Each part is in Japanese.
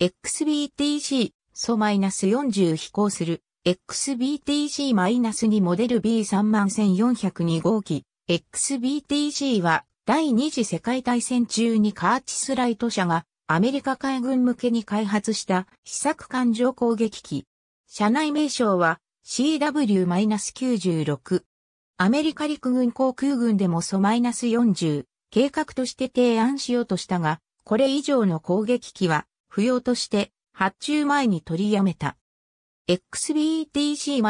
XBTC、ソ -40 飛行する、XBTC-2 モデル B31402 号機、XBTC は、第二次世界大戦中にカーチスライト社が、アメリカ海軍向けに開発した、試作艦上攻撃機。社内名称は、CW-96。アメリカ陸軍航空軍でもソ -40、計画として提案しようとしたが、これ以上の攻撃機は不要として発注前に取りやめた。XBTC-1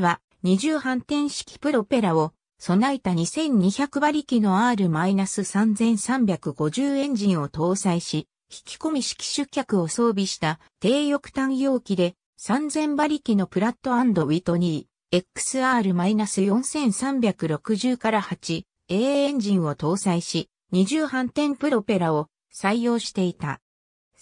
は二重反転式プロペラを備えた2200馬力の R-3350 エンジンを搭載し、引き込み式出脚を装備した低翼単容器で3000馬力のプラットウィトニー XR-4360 から 8A エンジンを搭載し、二重反転プロペラを採用していた。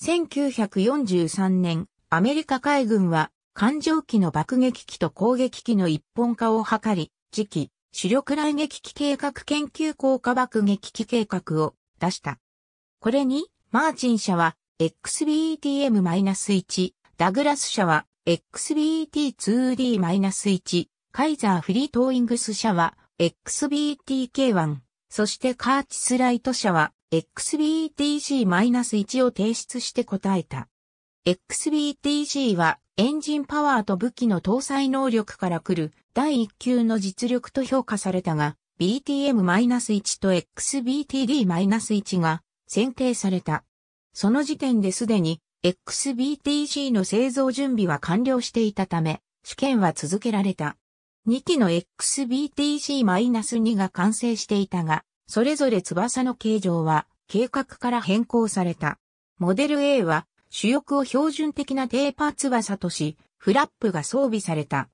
1943年、アメリカ海軍は艦上機の爆撃機と攻撃機の一本化を図り、次期主力雷撃機計画研究効果爆撃機計画を出した。これに、マーチン社は XBETM-1、ダグラス社は x b t 2 d 1カイザーフリートーイングス社は XBTK1、そしてカーチスライト社は XBTC-1 を提出して答えた。XBTC はエンジンパワーと武器の搭載能力から来る第1級の実力と評価されたが、BTM-1 と XBTD-1 が選定された。その時点ですでに XBTC の製造準備は完了していたため、試験は続けられた。2機の XBTC-2 が完成していたが、それぞれ翼の形状は計画から変更された。モデル A は主翼を標準的なテーパー翼とし、フラップが装備された。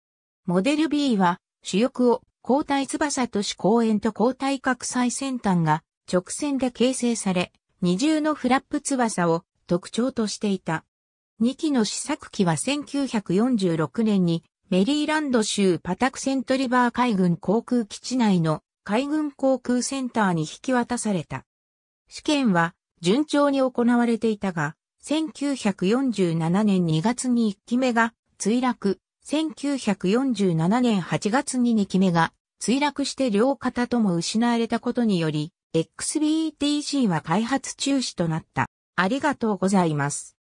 モデル B は主翼を交代翼とし公園と交代角最先端が直線で形成され、二重のフラップ翼を特徴としていた。2機の試作機は1946年にメリーランド州パタクセントリバー海軍航空基地内の海軍航空センターに引き渡された。試験は順調に行われていたが、1947年2月に1機目が墜落、1947年8月に2機目が墜落して両肩とも失われたことにより、XBTC は開発中止となった。ありがとうございます。